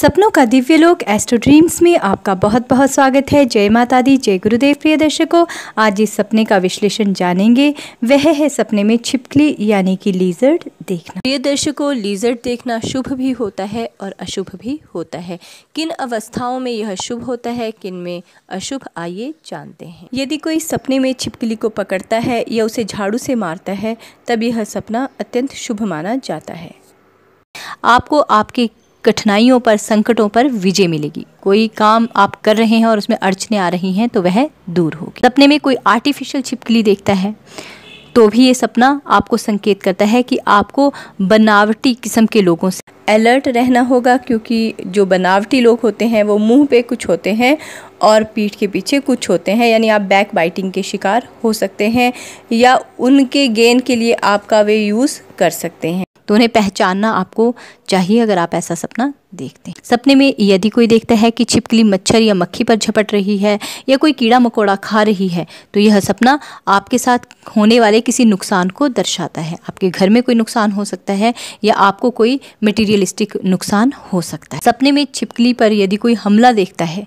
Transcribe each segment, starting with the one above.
सपनों का दिव्य लोक एस्ट्रो ड्रीम्स में आपका बहुत बहुत स्वागत है जय माता दी जय गुरुदेव प्रिय दर्शकों आज इस सपने का विश्लेषण जानेंगे वह है सपने में छिपकली यानी कि लीजर्ड देखना प्रिय दर्शकों लीजर्ड देखना शुभ भी होता है और अशुभ भी होता है किन अवस्थाओं में यह शुभ होता है किन में अशुभ आइए जानते हैं यदि कोई सपने में छिपकली को पकड़ता है या उसे झाड़ू से मारता है तब यह सपना अत्यंत शुभ माना जाता है आपको आपके कठिनाइयों पर संकटों पर विजय मिलेगी कोई काम आप कर रहे हैं और उसमें अड़चने आ रही हैं तो वह दूर होगी सपने में कोई आर्टिफिशियल छिपकली देखता है तो भी ये सपना आपको संकेत करता है कि आपको बनावटी किस्म के लोगों से अलर्ट रहना होगा क्योंकि जो बनावटी लोग होते हैं वो मुंह पे कुछ होते हैं और पीठ के पीछे कुछ होते हैं यानी आप बैक बाइटिंग के शिकार हो सकते हैं या उनके गेन के लिए आपका वे यूज़ कर सकते हैं तो उन्हें पहचानना आपको चाहिए अगर आप ऐसा सपना देखते हैं सपने में यदि कोई देखता है कि छिपकली मच्छर या मक्खी पर झपट रही है या कोई कीड़ा मकोड़ा खा रही है तो यह सपना आपके साथ होने वाले किसी नुकसान को दर्शाता है आपके घर में कोई नुकसान हो सकता है या आपको कोई मटेरियलिस्टिक नुकसान हो सकता है सपने में छिपकली पर यदि कोई हमला देखता है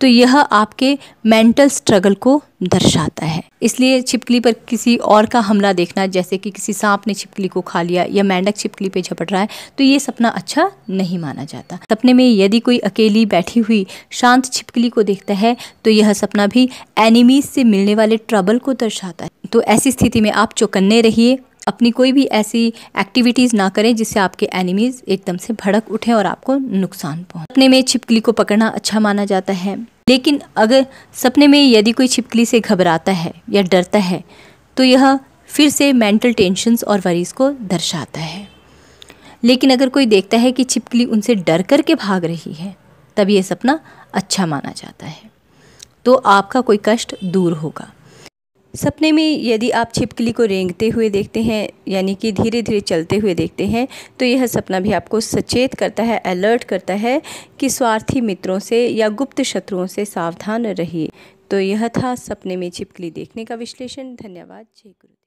तो यह आपके मेंटल स्ट्रगल को दर्शाता है इसलिए छिपकली पर किसी और का हमला देखना जैसे कि किसी सांप ने छिपकली को खा लिया या मेंढक छिपकली पे झपट रहा है तो ये सपना अच्छा नहीं माना जाता जाता सपने में यदि कोई अकेली बैठी हुई शांत छिपकली को देखता है तो यह सपना भी एनिमीज से मिलने वाले ट्रबल को दर्शाता है तो ऐसी स्थिति में आप चौकन्ने रहिए अपनी कोई भी ऐसी एक्टिविटीज़ ना करें जिससे आपके एनिमीज़ एकदम से भड़क उठे और आपको नुकसान पहुंचे सपने में छिपकली को पकड़ना अच्छा माना जाता है लेकिन अगर सपने में यदि कोई छिपकली से घबराता है या डरता है तो यह फिर से मेंटल टेंशन और वरीज़ को दर्शाता है लेकिन अगर कोई देखता है कि छिपकली उनसे डर करके भाग रही है तब ये सपना अच्छा माना जाता है तो आपका कोई कष्ट दूर होगा सपने में यदि आप छिपकली को रेंगते हुए देखते हैं यानी कि धीरे धीरे चलते हुए देखते हैं तो यह सपना भी आपको सचेत करता है अलर्ट करता है कि स्वार्थी मित्रों से या गुप्त शत्रुओं से सावधान रहिए तो यह था सपने में छिपकली देखने का विश्लेषण धन्यवाद जय गुरु